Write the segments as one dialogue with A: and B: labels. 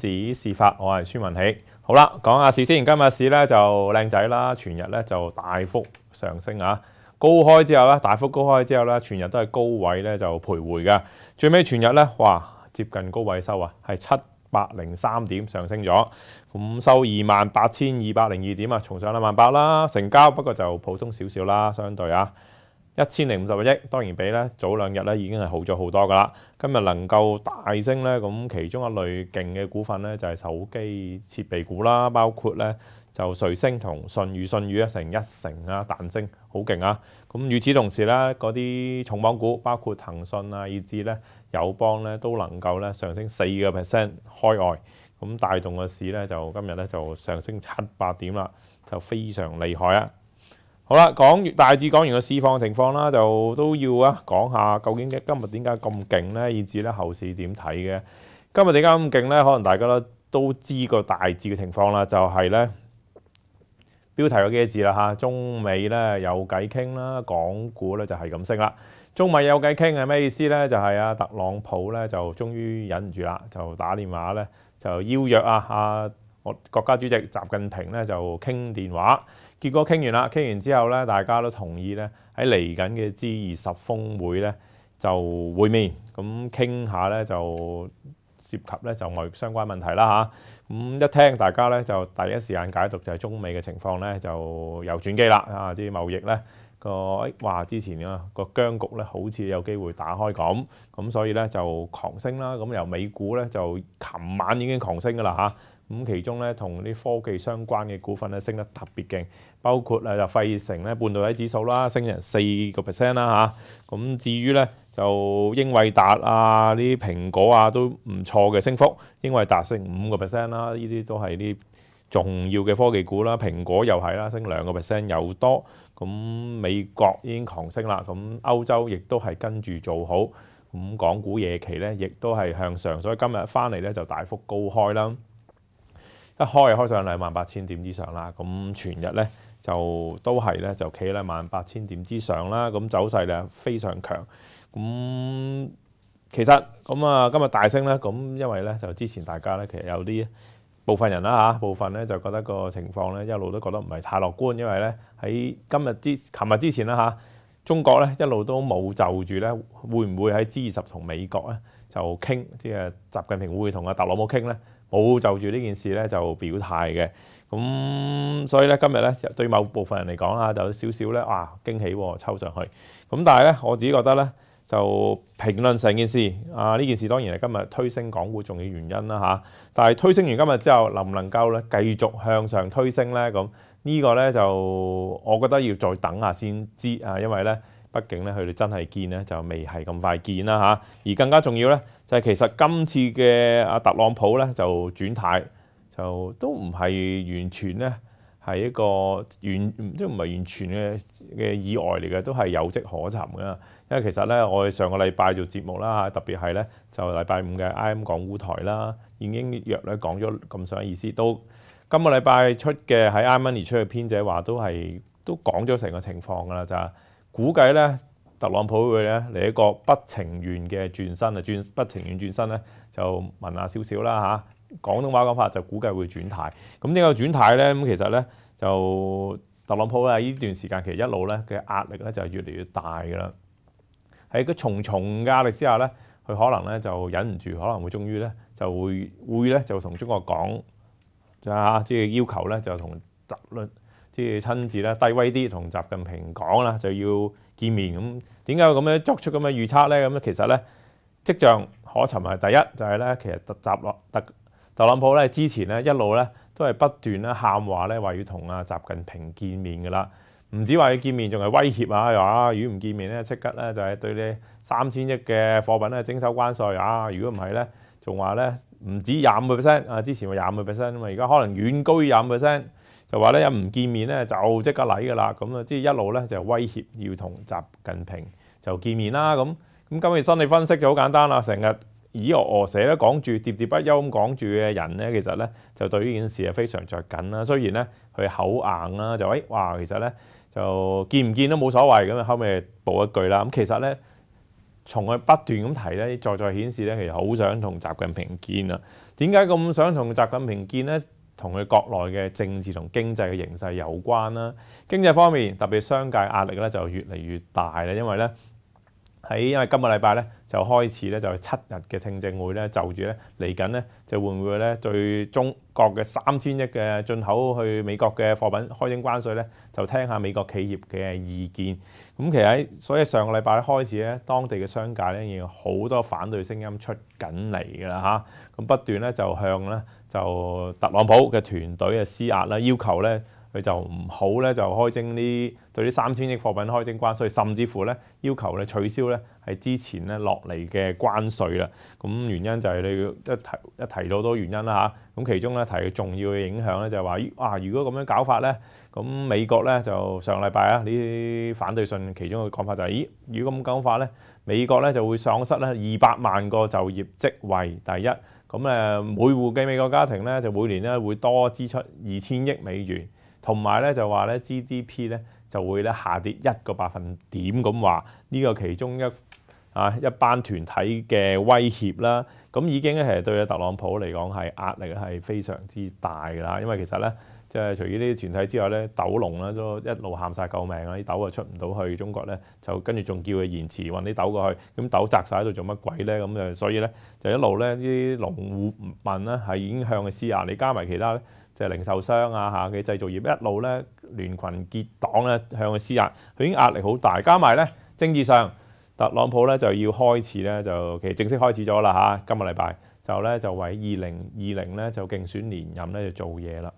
A: 指示法，我系孙文喜。好啦，讲下市先。今日市咧就靓仔啦，全日咧就大幅上升啊。高开之后咧，大幅高开之后咧，全日都系高位咧就徘徊噶。最尾全日咧，哇，接近高位收啊，系七百零三点上升咗，咁收二万八千二百零二点啊，重上两万八啦。成交不过就普通少少啦，相对啊。一千零五十個億，當然比咧早兩日咧已經係好咗好多噶啦。今日能夠大升咧，咁其中一類勁嘅股份咧就係手機設備股啦，包括咧就瑞星同信宇信宇一成一成啊彈升，好勁啊！咁與此同時咧，嗰啲重磅股包括騰訊啊，以至咧友邦咧都能夠咧上升四個 percent 開外，咁帶動個市咧就今日咧就上升七八點啦，就非常厲害啊！好啦，講完大致講完個釋放情況啦，就都要啊講下究竟今日點解咁勁呢？以至咧後市點睇嘅？今日點解咁勁呢？可能大家都都知個大致嘅情況啦，就係呢標題有幾多字啦嚇？中美呢有偈傾啦，港股呢就係咁升啦。中美有偈傾係咩意思呢？就係啊特朗普呢就終於忍唔住啦，就打電話呢，就邀約啊啊！我國家主席習近平咧就傾電話，結果傾完啦，傾完之後咧，大家都同意咧喺嚟緊嘅 G 二十峰會咧就會面，咁傾下咧就涉及咧就外相關問題啦嚇。咁一聽大家咧就第一時間解讀就係中美嘅情況咧就又轉機啦啊！即係貿易咧個話之前啊個僵局咧好似有機會打開咁，咁所以咧就狂升啦。咁由美股咧就琴晚已經狂升噶啦嚇。咁其中咧，同啲科技相關嘅股份咧，升得特別勁，包括咧就費城咧半導體指數啦，升成四個 percent 啦嚇。咁至於咧就英偉達啊，啲蘋果啊都唔錯嘅升幅，英偉達升五個 percent 啦，依啲都係啲重要嘅科技股啦。蘋果又係啦，升兩個 percent 又多。咁美國已經狂升啦，咁歐洲亦都係跟住做好。咁港股夜期咧，亦都係向上，所以今日翻嚟咧就大幅高開啦。一開開上嚟萬八千點之上啦，咁全日咧就都係咧就企喺萬八千點之上啦，咁走勢咧非常強。咁其實咁啊今日大升咧，咁因為咧就之前大家咧其實有啲部分人啦嚇，部分咧就覺得個情況咧一路都覺得唔係太樂觀，因為咧喺今日之琴日之前啦嚇，中國咧一路都冇就住咧，會唔會喺 G 二十同美國咧就傾，即係習近平會會同阿特朗普傾咧？冇就住呢件事咧就表態嘅，咁所以咧今日咧對某部分人嚟講啦，就有少少咧哇驚喜喎抽上去，咁但係咧我自己覺得咧就評論成件事，啊呢件事當然係今日推升港股重要原因啦吓，但係推升完今日之後，能唔能夠咧繼續向上推升咧？咁呢個咧就我覺得要再等下先知啊，因為咧。畢竟咧，佢哋真係見咧，就未係咁快見啦嚇。而更加重要咧，就係其實今次嘅阿特朗普咧，就轉態，就都唔係完全咧，係一個完，即唔係完全嘅嘅意外嚟嘅，都係有跡可尋嘅。因為其實咧，我哋上個禮拜做節目啦，特別係咧，就禮拜五嘅 I M 港烏台啦，已經約咧講咗咁上意思，都今個禮拜出嘅喺 I Money 出去編者話都係都講咗成個情況噶啦咋。估計咧，特朗普會咧嚟一個不情願嘅轉身啊，轉不情願轉身咧，就問下少少啦嚇。廣東話講法就估計會轉態。咁呢解轉態咧？咁其實咧就特朗普咧呢段時間其實一路咧嘅壓力咧就係越嚟越大㗎啦。喺個重重壓力之下咧，佢可能咧就忍唔住，可能會終於咧就會會咧就同中國講就嚇，即係要求咧就同習論。即係親自咧低威啲同習近平講啦，就要見面咁。點解咁樣作出咁嘅預測咧？咁其實咧跡象可尋係第一，就係咧其實特習落習特朗普咧之前咧一路咧都係不斷咧喊話咧話要同啊習近平見面噶啦。唔止話要見面，仲係威脅啊！如果唔見面咧，即刻咧就係對你三千億嘅貨品咧徵收關稅啊！如果唔係咧，仲話咧唔止廿五 percent 啊，之前話廿五 percent 啊嘛，而家可能遠高廿五 percent。就話咧，唔見面咧就即刻嚟㗎啦，咁啊，即係一路咧就威脅要同習近平就見面啦，咁咁今日心理分析就好簡單啦，成日咦哦哦寫咧講住，喋喋不休咁講住嘅人咧，其實咧就對呢件事係非常着緊啦。雖然咧佢口硬啦，就誒哇，其實咧就見唔見都冇所謂咁啊，後尾補一句啦。咁其實咧從佢不斷咁提咧，在在顯示咧，其實好想同習近平見啊。點解咁想同習近平見咧？同佢國內嘅政治同經濟嘅形勢有關啦。經濟方面，特別商界壓力咧就越嚟越大啦，因為咧。喺因為今個禮拜咧就開始咧就七日嘅聽證會咧就住咧嚟緊咧就會唔會咧對中國嘅三千億嘅進口去美國嘅貨品開徵關稅咧就聽下美國企業嘅意見咁其實喺所以上個禮拜咧開始咧當地嘅商界咧已經好多反對聲音出緊嚟㗎啦嚇咁不斷咧就向咧就特朗普嘅團隊嘅施壓啦要求咧。佢就唔好咧，就開徵呢對啲三千億貨品開徵關，税，甚至乎咧要求咧取消咧係之前咧落嚟嘅關税啦。咁原因就係你一提一提到多原因啦嚇。咁其中咧提重要嘅影響咧就係話：，哇！如果咁樣搞法咧，咁美國咧就上禮拜啊呢啲反對信其中嘅講法就係：，咦，如果咁講法咧，美國咧就會喪失咧二百萬個就業職位。第一咁誒每户嘅美國家庭咧就每年咧會多支出二千億美元。同埋咧就話咧 GDP 咧就會咧下跌一個百分點咁話呢個其中一啊一班團體嘅威脅啦，咁已經咧其對特朗普嚟講係壓力係非常之大啦，因為其實咧即係除咗呢啲團體之外咧，豆龍咧都一路喊晒救命啊！啲豆啊出唔到去中國咧，就跟住仲叫佢延遲運啲豆過去，咁豆砸晒喺度做乜鬼咧？咁誒，所以咧就一路咧啲龍户民咧係已經向佢施壓，你加埋其他咧。即係零售商啊嚇，嘅製造業一路咧聯群結黨咧向佢施壓，佢已經壓力好大。加埋咧政治上，特朗普咧就要開始咧就其正式開始咗啦嚇，今個禮拜就咧就為二零二零咧就競選連任咧就做嘢啦。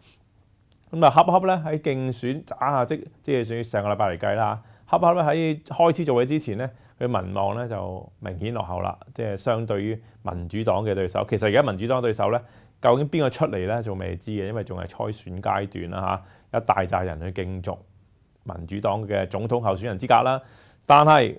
A: 咁啊，恰合咧喺競選打下即即係算上個禮拜嚟計啦，恰合咧喺開始做嘢之前咧，佢民望咧就明顯落後啦，即係相對於民主黨嘅對手。其實而家民主黨對手咧。究竟邊個出嚟咧？仲未知嘅，因為仲係初選階段啦嚇，一大扎人去競逐民主黨嘅總統候選人資格啦。但係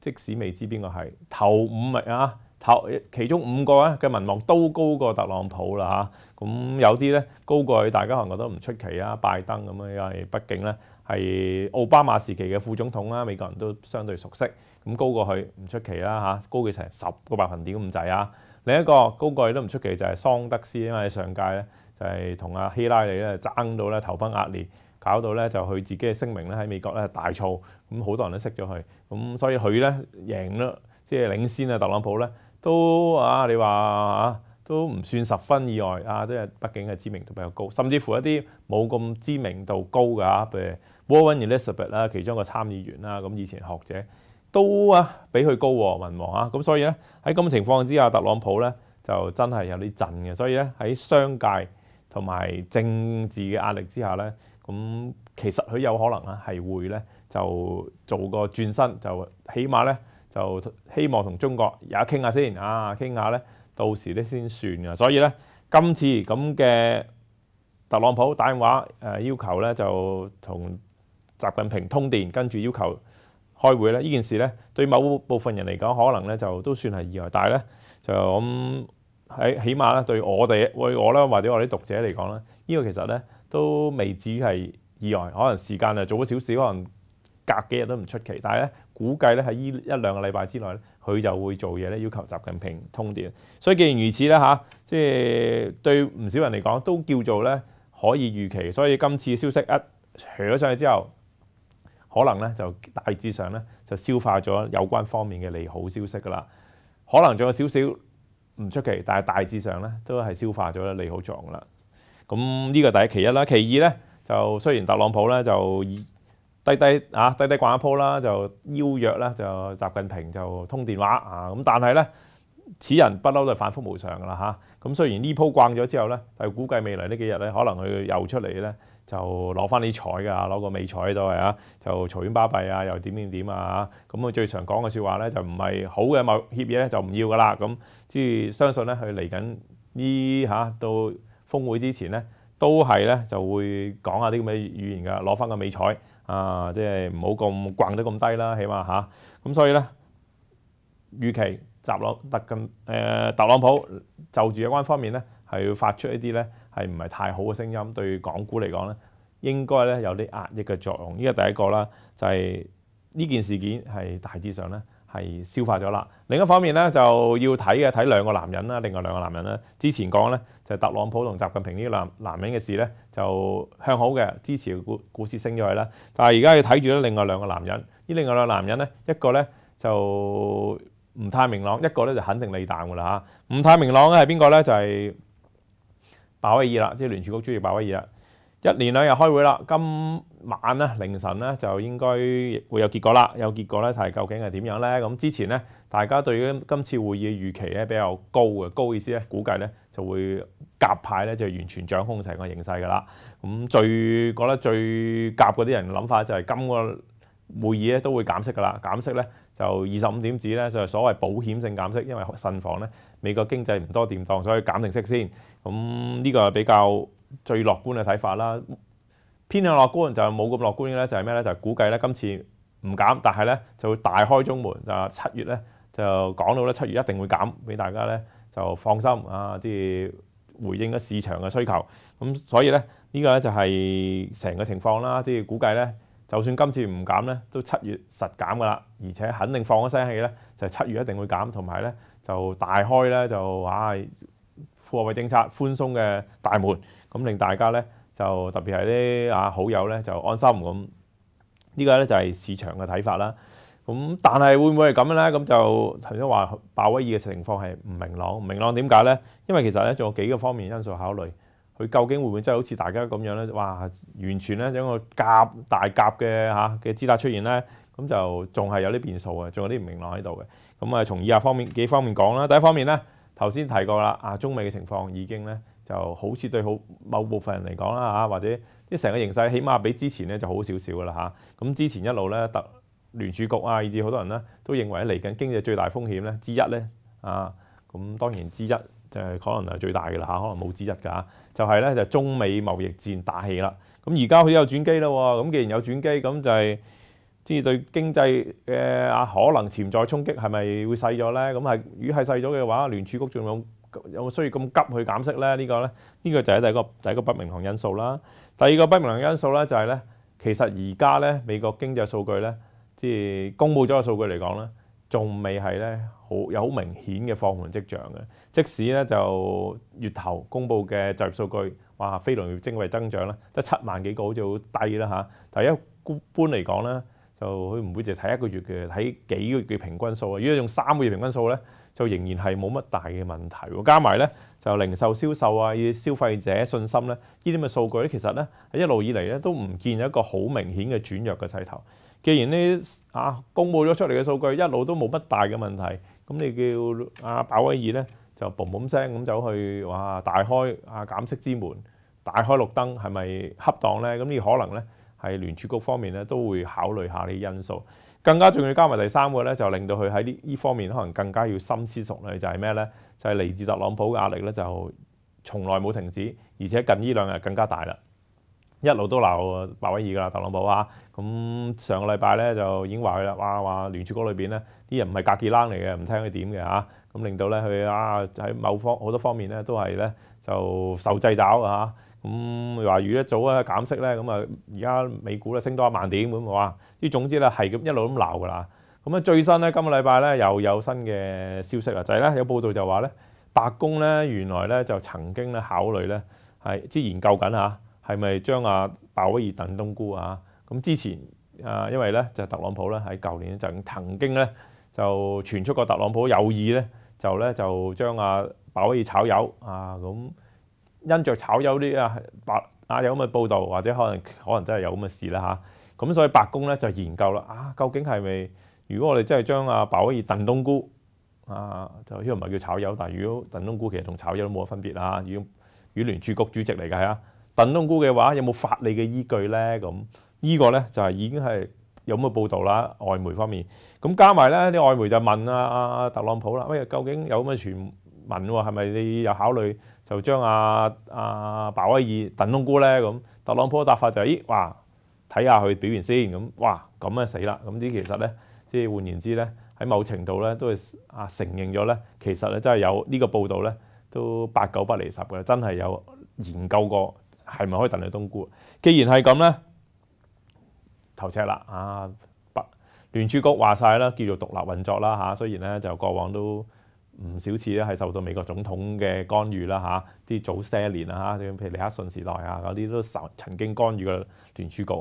A: 即使未知邊個係，頭五名啊，頭其中五個咧嘅民望都高過特朗普啦嚇。咁有啲咧高過佢，大家可能覺得唔出奇啊。拜登咁樣，因為畢竟咧係奧巴馬時期嘅副總統啦，美國人都相對熟悉，咁高過佢唔出奇啦嚇，高嘅成十個百分點咁滯啊！另一個高貴都唔出奇，就係桑德斯因為上屆咧就係同阿希拉里咧爭到咧頭崩額裂，搞到咧就佢自己嘅聲明咧喺美國咧大噪，咁好多人都識咗佢。咁所以佢咧贏啦，即係領先啊！特朗普咧都啊，你話啊都唔算十分意外啊，即係畢竟係知名度比較高。甚至乎一啲冇咁知名度高嘅啊，譬如 Warren Elizabeth 啦，其中個參議員啦，咁以前學者。都啊，比佢高喎，民望啊，咁所以咧喺咁嘅情況之下，特朗普咧就真係有啲震嘅，所以咧喺商界同埋政治嘅壓力之下咧，咁其實佢有可能啊係會咧就做個轉身，就起碼咧就希望同中國也傾下先啊，傾下咧到時咧先算嘅，所以咧今次咁嘅特朗普電話誒要求咧就同習近平通電，跟住要求。開會咧，呢件事咧對某部分人嚟講，可能咧就都算係意外。但係咧就咁喺起碼咧對我哋為我啦或者我哋讀者嚟講咧，呢個其實咧都未至於係意外。可能時間啊做咗少少，可能隔幾日都唔出奇。但係咧估計咧喺呢一兩個禮拜之內咧，佢就會做嘢咧要求習近平通電。所以既然如此咧嚇，即係對唔少人嚟講都叫做咧可以預期。所以今次消息一出咗上去之後，可能咧就大致上咧就消化咗有關方面嘅利好消息噶啦，可能仲有少少唔出奇，但系大致上咧都系消化咗咧利好狀用啦。咁呢個第一其一啦，其二咧就雖然特朗普咧就低低啊低低逛一鋪啦，就邀約啦就習近平就通電話啊，咁但係咧此人不嬲都係反覆無常噶啦嚇。咁雖然呢鋪逛咗之後咧，係估計未來呢幾日咧可能佢又出嚟咧。就攞翻啲彩㗎，攞個美彩就係啊！就嘈冤巴閉啊，又點點點啊咁佢最常講嘅説話咧，就唔係好嘅貿協議咧，就唔要㗎啦。咁即係相信咧，佢嚟緊呢嚇到峰會之前咧，都係咧就會講下啲咁嘅語言㗎，攞翻個美彩啊！即係唔好咁降得咁低啦，起碼嚇。咁所以咧，預期集落特咁誒特朗普就住有關方面咧，係要發出一啲咧。係唔係太好嘅聲音？對港股嚟講咧，應該咧有啲壓抑嘅作用。依個第一個啦，就係呢件事件係大致上咧係消化咗啦。另一方面咧，就要睇嘅睇兩個男人啦，另外兩個男人啦，之前講咧就係特朗普同習近平呢個男男人嘅事咧，就向好嘅，支持股股市升咗去啦。但係而家要睇住咧，另外兩個男人，呢另外兩個男人咧，一個咧就唔太明朗，一個咧就肯定利淡噶啦嚇。唔太明朗嘅係邊個咧？就係。百威爾啦，即係聯儲局主住百威爾啦，一年兩日開會啦，今晚咧凌晨咧就應該會有結果啦，有結果咧就係究竟係點樣咧？咁之前咧，大家對今次會議嘅預期咧比較高嘅，高意思咧估計咧就會夾派咧就完全掌控成個形勢㗎啦。咁最覺得最夾嗰啲人嘅諗法就係今個會議咧都會減息㗎啦，減息咧就二十五點指咧就係所謂保險性減息，因為信房咧。美國經濟唔多掂當，所以減定息先。咁呢個比較最樂觀嘅睇法啦。偏向樂觀就冇咁樂觀嘅咧，就係咩咧？就係估計咧，今次唔減，但係咧就會大開中門。就七月咧就講到咧，七月一定會減，俾大家咧就放心啊！即係回應咗市場嘅需求。咁所以咧呢個咧就係成個情況啦。即係估計咧，就算今次唔減咧，都七月實減噶啦，而且肯定放咗聲氣咧，就係七月一定會減，同埋咧。就大開咧，就啊貨幣政策寬鬆嘅大門，咁令大家咧就特別係啲啊好友咧就安心咁。呢個咧就係市場嘅睇法啦。咁但係會唔會係咁咧？咁就頭先話鮑威爾嘅情況係唔明朗。唔明朗點解咧？因為其實咧仲有幾個方面因素考慮，佢究竟會唔會真係好似大家咁樣咧？哇！完全咧有個夾大夾嘅嚇嘅姿格出現咧。咁就仲係有啲變數嘅，仲有啲唔明朗喺度嘅。咁啊，從以下方面幾方面講啦。第一方面咧，頭先提過啦，啊，中美嘅情況已經咧就好似對好某部分人嚟講啦或者啲成個形勢起碼比之前咧就好少少噶啦吓，咁之前一路咧，特聯儲局啊，以至好多人咧都認為嚟緊經濟最大風險咧之一咧啊，咁當然之一就係可能係最大嘅啦可能冇之一噶就係咧就中美貿易戰打起啦。咁而家佢有轉機啦，咁既然有轉機，咁就係。即係對經濟嘅啊可能潛在衝擊係咪會細咗咧？咁係如果係細咗嘅話，聯儲局仲有有冇需要咁急去減息咧？呢個咧呢個就係第一個就係一個不明朗因素啦。第二個不明朗因素咧就係咧，其實而家咧美國經濟數據咧，即係公布咗嘅數據嚟講咧，仲未係咧好有好明顯嘅放緩跡象嘅。即使咧就月頭公布嘅就業數據，哇非農業徵位增長啦，得七萬幾個好似好低啦嚇。但係一般嚟講咧，就佢唔會就睇一個月嘅，睇幾個月嘅平均數啊。如果用三個月平均數咧，就仍然係冇乜大嘅問題。加埋咧就零售銷售啊、消費者信心咧，呢啲咁嘅數據咧，其實咧一路以嚟咧都唔見有一個好明顯嘅轉弱嘅勢頭。既然呢啊公佈咗出嚟嘅數據一路都冇乜大嘅問題，咁你叫阿鮑威爾咧就嘣嘣聲咁走去哇大開啊減息之門，大開綠燈係咪恰當咧？咁呢可能咧？喺聯儲局方面咧，都會考慮下呢啲因素。更加重要加埋第三個咧，就令到佢喺呢依方面可能更加要深思熟慮。就係咩咧？就係嚟自特朗普嘅壓力咧，就從來冇停止，而且近呢兩日更加大啦。一路都鬧伯威爾噶啦，特朗普啊。咁上個禮拜咧就已經話佢啦，哇哇聯儲局裏邊咧啲人唔係格傑冷嚟嘅，唔聽佢點嘅嚇。咁令到咧佢啊喺某方好多方面咧都係咧就受掣肘啊。咁話預一早啊減息咧，咁啊而家美股咧升多一萬點咁哇！啲總之咧係咁一路咁鬧㗎啦。咁啊最新咧今個禮拜咧又有新嘅消息啊，就係咧有報道就話咧，白宮咧原來咧就曾經咧考慮咧係之研究緊嚇，係咪將阿鮑威爾等冬菇啊？咁之前啊，因為咧就特朗普咧喺舊年就曾經咧就傳出過特朗普有意咧就咧就將阿鮑威爾炒魷啊咁。因着炒油啲啊白啊有咁嘅報導，或者可能可能真係有咁嘅事啦嚇。咁所以白宮咧就研究啦，啊究竟係咪如果我哋真係將阿白威爾鄧東姑啊就呢個唔係叫炒油，但係如果鄧東姑其實同炒油都冇乜分別如與與聯儲局主席嚟㗎係啊，鄧東姑嘅話有冇法理嘅依據咧？咁呢個咧就係已經係有咁嘅報導啦。外媒方面，咁加埋咧啲外媒就問啊特朗普啦，喂究竟有咁嘅傳聞係咪你又考慮？就將阿阿鮑威爾燉冬菇咧咁，特朗普嘅答法就係：咦，哇，睇下佢表現先咁，哇，咁啊死啦！咁啲其實咧，即係換言之咧，喺某程度咧都係啊承認咗咧，其實咧真係有呢個報道咧都八九不離十嘅，真係有研究過係咪可以你冬菇。既然係咁咧，頭赤啦啊，聯儲局話晒啦，叫做獨立運作啦嚇，雖然咧就過往都。唔少次咧係受到美國總統嘅干預啦嚇，即早些年啊嚇，譬如尼克遜時代啊嗰啲都曾曾經干預個聯署局，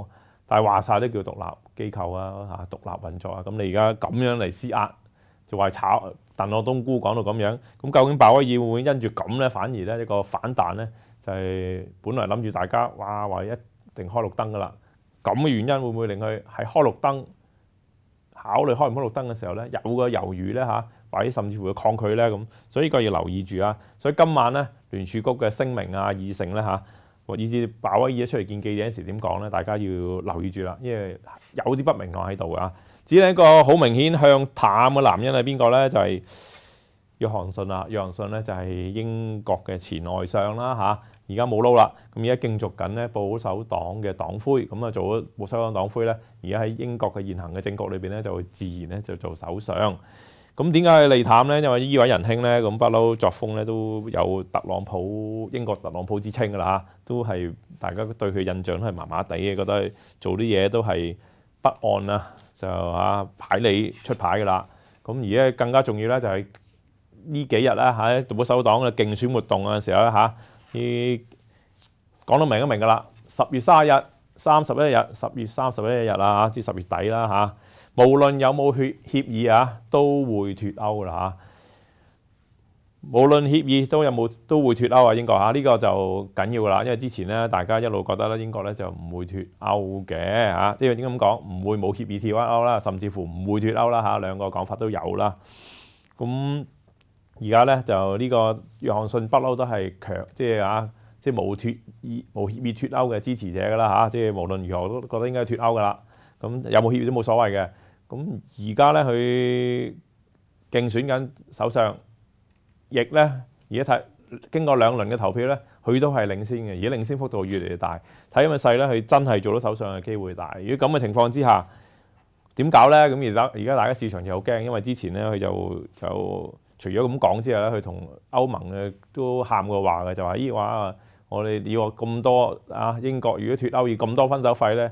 A: 但係話曬都叫獨立機構啊嚇，獨立運作啊。咁你而家咁樣嚟施壓，就話炒鄧我冬菇講到咁樣，咁究竟爆爾會唔會因住咁咧，反而咧一個反彈咧，就係本來諗住大家哇話一定開綠燈㗎啦，咁嘅原因會唔會令佢係開綠燈？考慮開唔開綠燈嘅時候咧，有個猶豫咧嚇。或者甚至乎抗拒咧咁，所以個要留意住啊！所以今晚咧聯儲局嘅聲明啊、意誠咧嚇，以至鮑威爾出嚟見記者嗰時點講咧，大家要留意住啦，因為有啲不明朗喺度啊！至於一個好明顯向淡嘅男人係邊個咧？就係約翰遜啦。約翰遜咧就係英國嘅前外相啦嚇，而家冇撈啦，咁而家競逐緊咧保守黨嘅黨魁，咁啊做咗保守黨黨魁咧，而家喺英國嘅現行嘅政局裏邊咧，就會自然咧就做首相。咁點解係利淡咧？因為依位仁兄咧，咁不嬲，作風咧都有特朗普、英國特朗普之稱噶啦都係大家對佢印象都係麻麻地，覺得做啲嘢都係不按啊，就嚇牌你出牌噶啦。咁而家更加重要咧，就係呢幾日呢，喺保守黨嘅競選活動嘅時候咧啲講到明都明噶啦。十月三日、三十一日、十月三十一日啊，至十月底啦無論有冇協協議啊，都會脱歐啦嚇。無論協議都有冇，都會脱歐啊英國嚇。呢個就緊要啦，因為之前咧，大家一路覺得咧英國咧就唔會脱歐嘅嚇。即係點解咁講？唔會冇協議脱歐啦，甚至乎唔會脱歐啦嚇。兩個講法都有啦。咁而家咧就呢個約翰遜不嬲都係強，即係啊，即係冇脱冇協議脱歐嘅支持者噶啦嚇。即係無論如何都覺得應該脱歐噶啦。咁有冇協議都冇所謂嘅。咁而家咧，佢競選緊首相，亦咧而家睇經過兩輪嘅投票咧，佢都係領先嘅，而家領先幅度越嚟越大。睇咁嘅勢咧，佢真係做到首相嘅機會大。如果咁嘅情況之下，點搞咧？咁而家而家大家市場就好驚，因為之前咧佢就就除咗咁講之後咧，佢同歐盟嘅都喊過話嘅，就話咦話我哋要咁多啊英國如果脱歐要咁多分手費咧？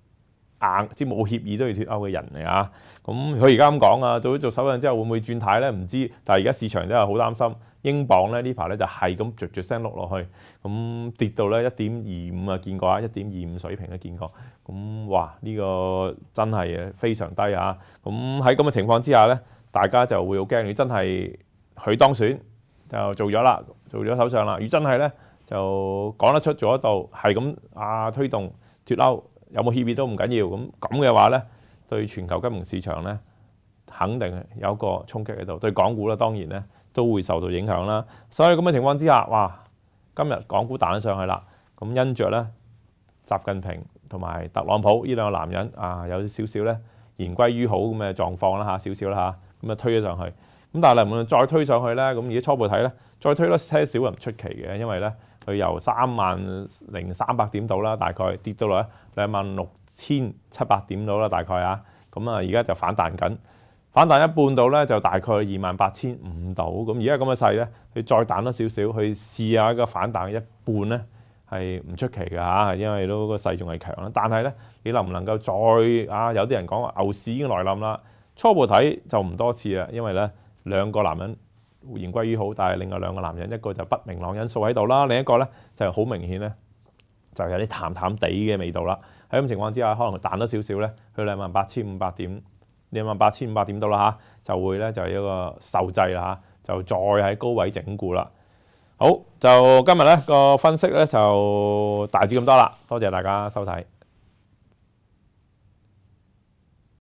A: 硬即冇協議都要脱歐嘅人嚟啊！咁佢而家咁講啊，做咗做首相之後會唔會轉態咧？唔知，但係而家市場都係好擔心英鎊咧，呢排咧就係咁啜啜聲落落去，咁跌到咧一點二五啊，見過啊，一點二五水平都見過，咁哇呢個真係非常低啊！咁喺咁嘅情況之下咧，大家就會好驚。你真係佢當選就做咗啦，做咗首相啦。如真係咧就講得出做得到，係咁啊推動脱歐。有冇 h e 都唔緊要，咁咁嘅話咧，對全球金融市場咧，肯定有個衝擊喺度，對港股啦，當然咧都會受到影響啦。所以咁嘅情況之下，哇！今日港股彈上去啦，咁因着咧，習近平同埋特朗普呢兩個男人啊，有少少咧言歸於好咁嘅狀況啦嚇，少少啦嚇，咁啊推咗上去。咁但係無論再推上去咧，咁而家初步睇咧，再推得些少又唔出奇嘅，因為咧。佢由三萬零三百點到啦，大概跌到落兩萬六千七百點到啦，大概啊，咁啊而家就反彈緊，反彈一半到咧就大概二萬八千五到，咁而家咁嘅勢咧，佢再彈多少少去試下一個反彈一半咧係唔出奇嘅嚇，因為都個勢仲係強啦。但係咧，你能唔能夠再啊？有啲人講牛市已經來臨啦。初步睇就唔多次啦，因為咧兩個男人。言歸於好，但係另外兩個男人，一個就不明朗因素喺度啦，另一個咧就好明顯咧，就有啲淡淡地嘅味道啦。喺咁情況之下，可能彈多少少咧，去兩萬八千五百點，兩萬八千五百點到啦嚇，就會咧就一個受制啦嚇，就再喺高位整固啦。好，就今日咧個分析咧就大致咁多啦，多謝大家收睇。